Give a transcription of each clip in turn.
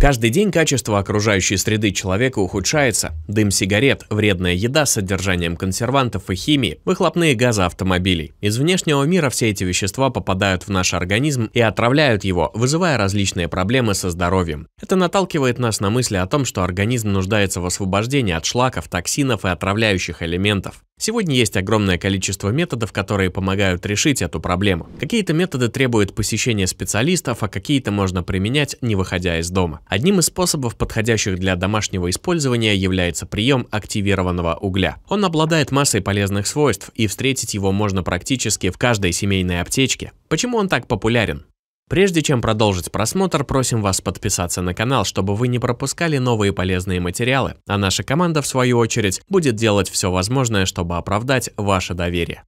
Каждый день качество окружающей среды человека ухудшается. Дым сигарет, вредная еда с содержанием консервантов и химии, выхлопные газы автомобилей. Из внешнего мира все эти вещества попадают в наш организм и отравляют его, вызывая различные проблемы со здоровьем. Это наталкивает нас на мысли о том, что организм нуждается в освобождении от шлаков, токсинов и отравляющих элементов. Сегодня есть огромное количество методов, которые помогают решить эту проблему. Какие-то методы требуют посещения специалистов, а какие-то можно применять, не выходя из дома. Одним из способов, подходящих для домашнего использования, является прием активированного угля. Он обладает массой полезных свойств, и встретить его можно практически в каждой семейной аптечке. Почему он так популярен? Прежде чем продолжить просмотр, просим вас подписаться на канал, чтобы вы не пропускали новые полезные материалы, а наша команда, в свою очередь, будет делать все возможное, чтобы оправдать ваше доверие.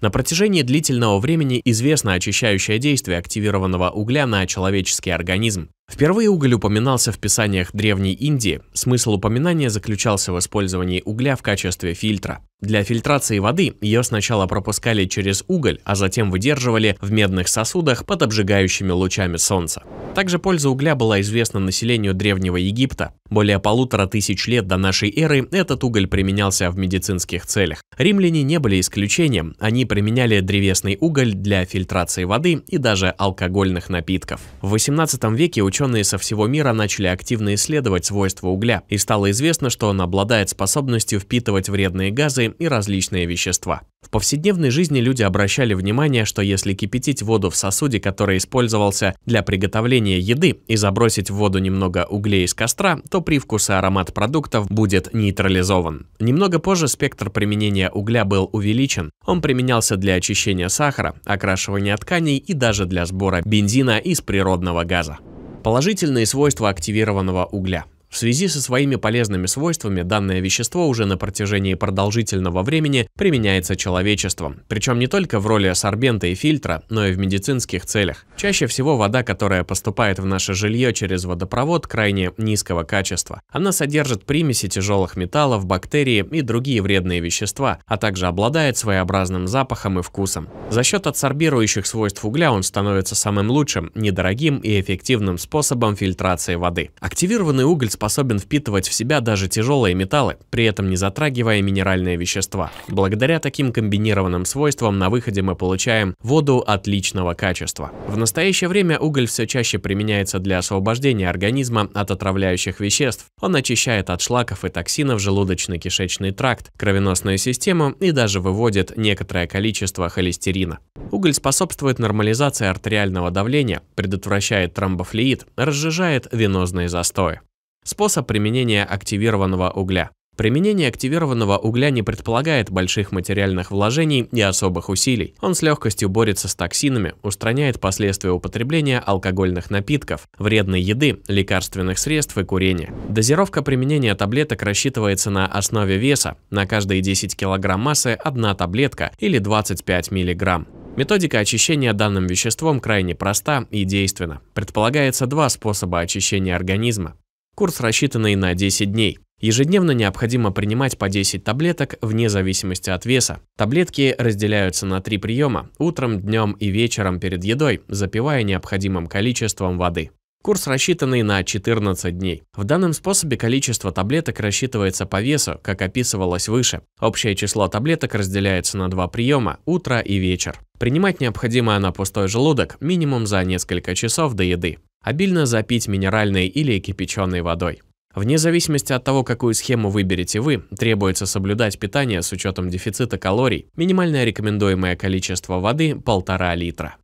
На протяжении длительного времени известно очищающее действие активированного угля на человеческий организм. Впервые уголь упоминался в писаниях Древней Индии. Смысл упоминания заключался в использовании угля в качестве фильтра. Для фильтрации воды ее сначала пропускали через уголь, а затем выдерживали в медных сосудах под обжигающими лучами солнца. Также польза угля была известна населению Древнего Египта. Более полутора тысяч лет до нашей эры этот уголь применялся в медицинских целях. Римляне не были исключением, они применяли древесный уголь для фильтрации воды и даже алкогольных напитков. В 18 веке ученые со всего мира начали активно исследовать свойства угля, и стало известно, что он обладает способностью впитывать вредные газы и различные вещества. В повседневной жизни люди обращали внимание, что если кипятить воду в сосуде, который использовался для приготовления еды, и забросить в воду немного углей из костра, то привкус и аромат продуктов будет нейтрализован. Немного позже спектр применения угля был увеличен. Он применялся для очищения сахара, окрашивания тканей и даже для сбора бензина из природного газа. Положительные свойства активированного угля – в связи со своими полезными свойствами данное вещество уже на протяжении продолжительного времени применяется человечеством, причем не только в роли сорбента и фильтра, но и в медицинских целях. Чаще всего вода, которая поступает в наше жилье через водопровод, крайне низкого качества. Она содержит примеси тяжелых металлов, бактерии и другие вредные вещества, а также обладает своеобразным запахом и вкусом. За счет адсорбирующих свойств угля он становится самым лучшим, недорогим и эффективным способом фильтрации воды. Активированный уголь способен способен впитывать в себя даже тяжелые металлы, при этом не затрагивая минеральные вещества. Благодаря таким комбинированным свойствам на выходе мы получаем воду отличного качества. В настоящее время уголь все чаще применяется для освобождения организма от отравляющих веществ. Он очищает от шлаков и токсинов желудочно-кишечный тракт, кровеносную систему и даже выводит некоторое количество холестерина. Уголь способствует нормализации артериального давления, предотвращает тромбофлеит, разжижает венозные застои. Способ применения активированного угля. Применение активированного угля не предполагает больших материальных вложений и особых усилий. Он с легкостью борется с токсинами, устраняет последствия употребления алкогольных напитков, вредной еды, лекарственных средств и курения. Дозировка применения таблеток рассчитывается на основе веса. На каждые 10 кг массы одна таблетка или 25 мг. Методика очищения данным веществом крайне проста и действенна. Предполагается два способа очищения организма. Курс рассчитанный на 10 дней. Ежедневно необходимо принимать по 10 таблеток вне зависимости от веса. Таблетки разделяются на три приема – утром, днем и вечером перед едой, запивая необходимым количеством воды. Курс рассчитанный на 14 дней. В данном способе количество таблеток рассчитывается по весу, как описывалось выше. Общее число таблеток разделяется на два приема – утро и вечер. Принимать необходимо на пустой желудок, минимум за несколько часов до еды обильно запить минеральной или кипяченой водой. Вне зависимости от того, какую схему выберете вы, требуется соблюдать питание с учетом дефицита калорий, минимальное рекомендуемое количество воды – 1,5 литра.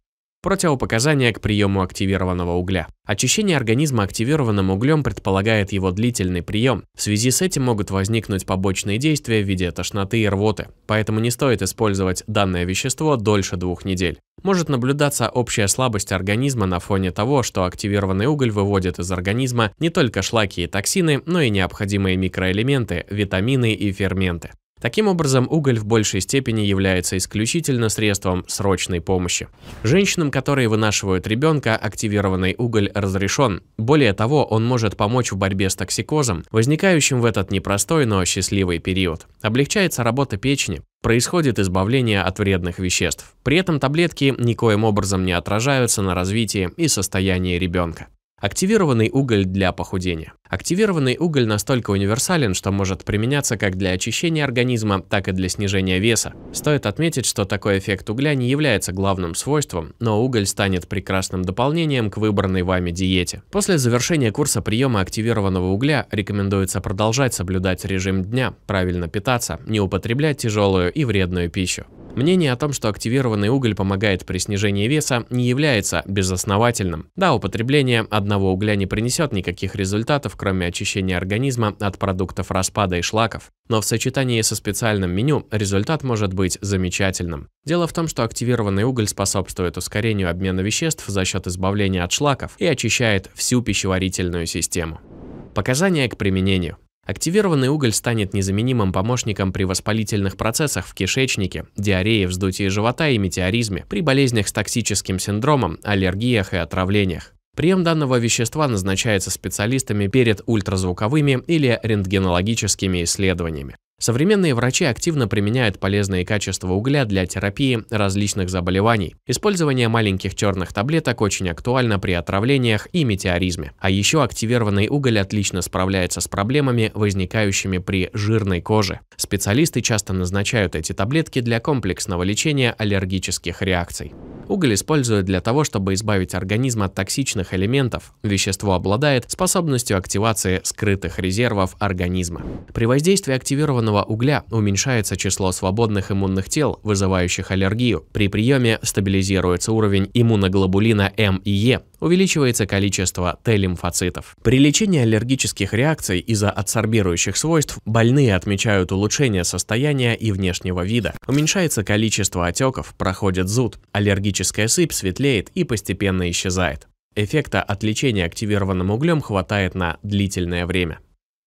Противопоказания к приему активированного угля. Очищение организма активированным углем предполагает его длительный прием. В связи с этим могут возникнуть побочные действия в виде тошноты и рвоты, поэтому не стоит использовать данное вещество дольше двух недель может наблюдаться общая слабость организма на фоне того, что активированный уголь выводит из организма не только шлаки и токсины, но и необходимые микроэлементы, витамины и ферменты. Таким образом, уголь в большей степени является исключительно средством срочной помощи. Женщинам, которые вынашивают ребенка, активированный уголь разрешен. Более того, он может помочь в борьбе с токсикозом, возникающим в этот непростой, но счастливый период. Облегчается работа печени, происходит избавление от вредных веществ. При этом таблетки никоим образом не отражаются на развитии и состоянии ребенка. Активированный уголь для похудения. Активированный уголь настолько универсален, что может применяться как для очищения организма, так и для снижения веса. Стоит отметить, что такой эффект угля не является главным свойством, но уголь станет прекрасным дополнением к выбранной вами диете. После завершения курса приема активированного угля рекомендуется продолжать соблюдать режим дня, правильно питаться, не употреблять тяжелую и вредную пищу. Мнение о том, что активированный уголь помогает при снижении веса, не является безосновательным. Да, употребление одного угля не принесет никаких результатов, кроме очищения организма от продуктов распада и шлаков. Но в сочетании со специальным меню результат может быть замечательным. Дело в том, что активированный уголь способствует ускорению обмена веществ за счет избавления от шлаков и очищает всю пищеварительную систему. Показания к применению. Активированный уголь станет незаменимым помощником при воспалительных процессах в кишечнике, диарее, вздутии живота и метеоризме, при болезнях с токсическим синдромом, аллергиях и отравлениях. Прием данного вещества назначается специалистами перед ультразвуковыми или рентгенологическими исследованиями. Современные врачи активно применяют полезные качества угля для терапии различных заболеваний. Использование маленьких черных таблеток очень актуально при отравлениях и метеоризме. А еще активированный уголь отлично справляется с проблемами, возникающими при жирной коже. Специалисты часто назначают эти таблетки для комплексного лечения аллергических реакций. Уголь используют для того, чтобы избавить организм от токсичных элементов. Вещество обладает способностью активации скрытых резервов организма. При воздействии активированного зеленого угля уменьшается число свободных иммунных тел, вызывающих аллергию. При приеме стабилизируется уровень иммуноглобулина М и Е, увеличивается количество Т-лимфоцитов. При лечении аллергических реакций из-за адсорбирующих свойств больные отмечают улучшение состояния и внешнего вида. Уменьшается количество отеков, проходит зуд, аллергическая сыпь светлеет и постепенно исчезает. Эффекта от лечения активированным углем хватает на длительное время.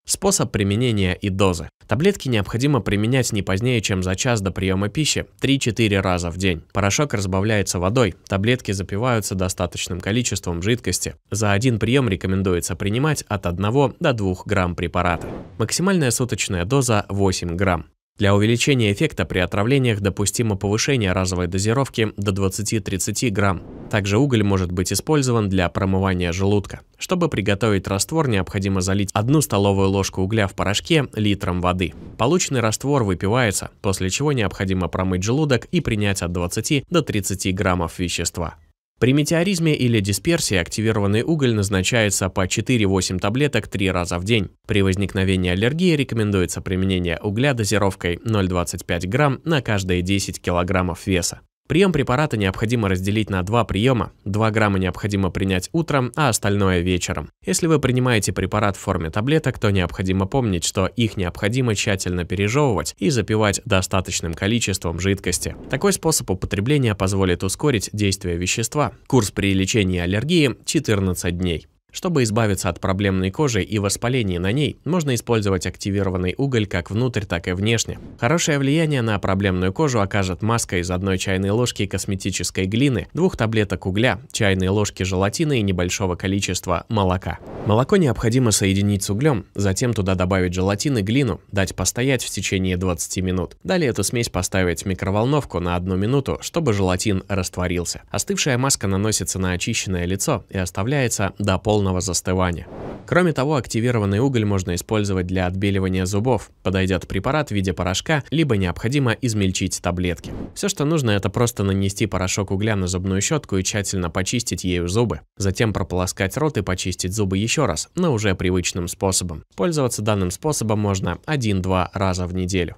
Способ применения и дозы. Таблетки необходимо применять не позднее, чем за час до приема пищи, 3-4 раза в день. Порошок разбавляется водой, таблетки запиваются достаточным количеством жидкости. За один прием рекомендуется принимать от 1 до 2 грамм препарата. Максимальная суточная доза 8 грамм. Для увеличения эффекта при отравлениях допустимо повышение разовой дозировки до 20-30 грамм. Также уголь может быть использован для промывания желудка. Чтобы приготовить раствор, необходимо залить одну столовую ложку угля в порошке литром воды. Полученный раствор выпивается, после чего необходимо промыть желудок и принять от 20 до 30 граммов вещества. При метеоризме или дисперсии активированный уголь назначается по 4-8 таблеток 3 раза в день. При возникновении аллергии рекомендуется применение угля дозировкой 0,25 грамм на каждые 10 килограммов веса. Прием препарата необходимо разделить на два приема. 2 грамма необходимо принять утром, а остальное вечером. Если вы принимаете препарат в форме таблеток, то необходимо помнить, что их необходимо тщательно пережевывать и запивать достаточным количеством жидкости. Такой способ употребления позволит ускорить действие вещества. Курс при лечении аллергии 14 дней. Чтобы избавиться от проблемной кожи и воспаления на ней, можно использовать активированный уголь как внутрь, так и внешне. Хорошее влияние на проблемную кожу окажет маска из одной чайной ложки косметической глины, двух таблеток угля, чайной ложки желатина и небольшого количества молока. Молоко необходимо соединить с углем, затем туда добавить желатин и глину, дать постоять в течение 20 минут. Далее эту смесь поставить в микроволновку на одну минуту, чтобы желатин растворился. Остывшая маска наносится на очищенное лицо и оставляется до полного полного застывания. Кроме того, активированный уголь можно использовать для отбеливания зубов. Подойдет препарат в виде порошка, либо необходимо измельчить таблетки. Все, что нужно, это просто нанести порошок угля на зубную щетку и тщательно почистить ею зубы. Затем прополоскать рот и почистить зубы еще раз, но уже привычным способом. Пользоваться данным способом можно 1-2 раза в неделю.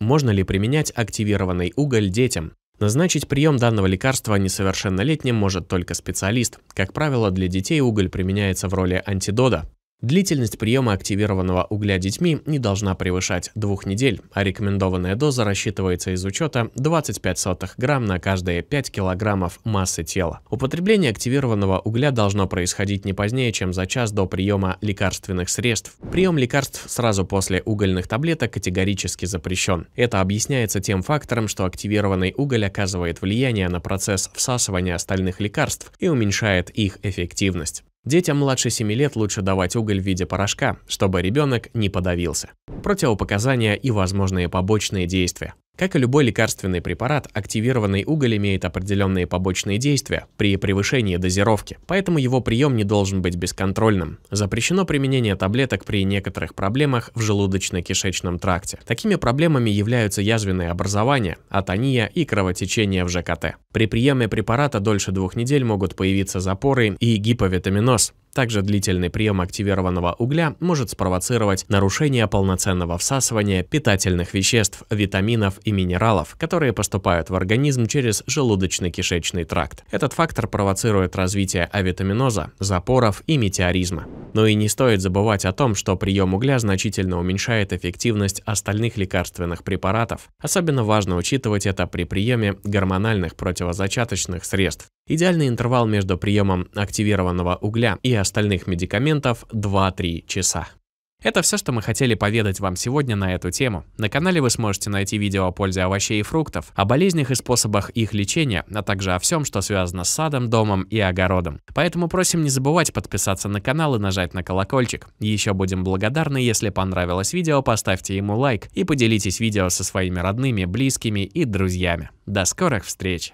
Можно ли применять активированный уголь детям? Назначить прием данного лекарства несовершеннолетним может только специалист. Как правило, для детей уголь применяется в роли антидода. Длительность приема активированного угля детьми не должна превышать двух недель, а рекомендованная доза рассчитывается из учета 25 грамм на каждые 5 килограммов массы тела. Употребление активированного угля должно происходить не позднее, чем за час до приема лекарственных средств. Прием лекарств сразу после угольных таблеток категорически запрещен. Это объясняется тем фактором, что активированный уголь оказывает влияние на процесс всасывания остальных лекарств и уменьшает их эффективность. Детям младше 7 лет лучше давать уголь в виде порошка, чтобы ребенок не подавился. Противопоказания и возможные побочные действия. Как и любой лекарственный препарат, активированный уголь имеет определенные побочные действия при превышении дозировки, поэтому его прием не должен быть бесконтрольным. Запрещено применение таблеток при некоторых проблемах в желудочно-кишечном тракте. Такими проблемами являются язвенные образования, атония и кровотечение в ЖКТ. При приеме препарата дольше двух недель могут появиться запоры и гиповитаминоз. Также длительный прием активированного угля может спровоцировать нарушение полноценного всасывания питательных веществ, витаминов и минералов, которые поступают в организм через желудочно-кишечный тракт. Этот фактор провоцирует развитие авитаминоза, запоров и метеоризма. Но и не стоит забывать о том, что прием угля значительно уменьшает эффективность остальных лекарственных препаратов. Особенно важно учитывать это при приеме гормональных противозачаточных средств. Идеальный интервал между приемом активированного угля и остальных медикаментов 2-3 часа. Это все, что мы хотели поведать вам сегодня на эту тему. На канале вы сможете найти видео о пользе овощей и фруктов, о болезнях и способах их лечения, а также о всем, что связано с садом, домом и огородом. Поэтому просим не забывать подписаться на канал и нажать на колокольчик. Еще будем благодарны, если понравилось видео, поставьте ему лайк и поделитесь видео со своими родными, близкими и друзьями. До скорых встреч!